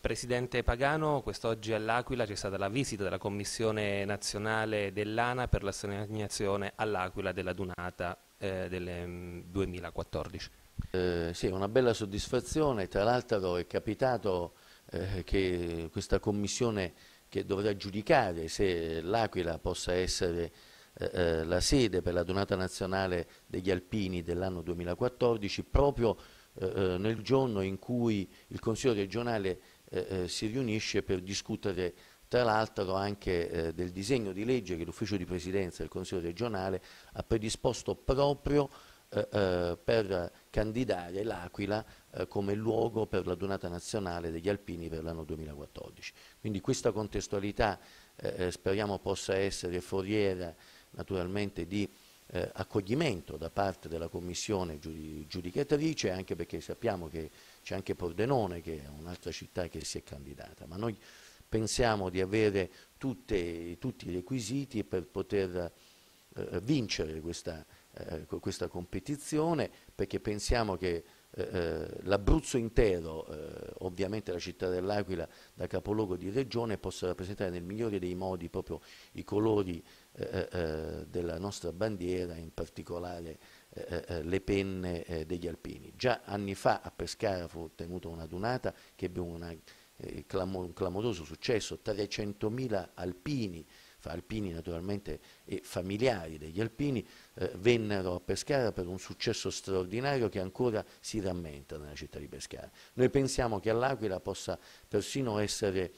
Presidente Pagano, quest'oggi all'Aquila c'è stata la visita della Commissione nazionale dell'ANA per la segnazione all'Aquila della Dunata eh, del 2014. Mm, eh, sì, una bella soddisfazione, tra l'altro è capitato eh, che questa Commissione che dovrà giudicare se l'Aquila possa essere eh, eh, la sede per la Donata Nazionale degli Alpini dell'anno 2014 proprio eh, nel giorno in cui il Consiglio regionale eh, eh, si riunisce per discutere tra l'altro anche eh, del disegno di legge che l'ufficio di presidenza del Consiglio regionale ha predisposto proprio eh, eh per candidare l'Aquila eh, come luogo per la donata nazionale degli alpini per l'anno 2014. Quindi questa contestualità speriamo possa essere foriera naturalmente di eh, accoglimento da parte della commissione giudicatrice anche perché sappiamo che c'è anche Pordenone che è un'altra città che si è candidata ma noi pensiamo di avere tutte, tutti i requisiti per poter eh, vincere questa, eh, questa competizione perché pensiamo che eh, eh, l'Abruzzo intero, eh, ovviamente la città dell'Aquila da capoluogo di regione, possa rappresentare nel migliore dei modi proprio i colori della nostra bandiera, in particolare le penne degli alpini. Già anni fa a Pescara fu tenuta una dunata che ebbe una, un clamoroso successo, 300.000 alpini alpini naturalmente e familiari degli alpini, eh, vennero a Pescara per un successo straordinario che ancora si rammenta nella città di Pescara. Noi pensiamo che all'Aquila possa persino essere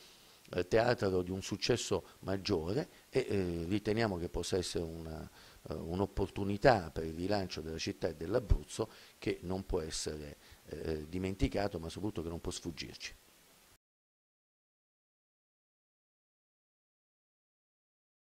eh, teatro di un successo maggiore e eh, riteniamo che possa essere eh, un'opportunità per il rilancio della città e dell'Abruzzo che non può essere eh, eh, dimenticato ma soprattutto che non può sfuggirci.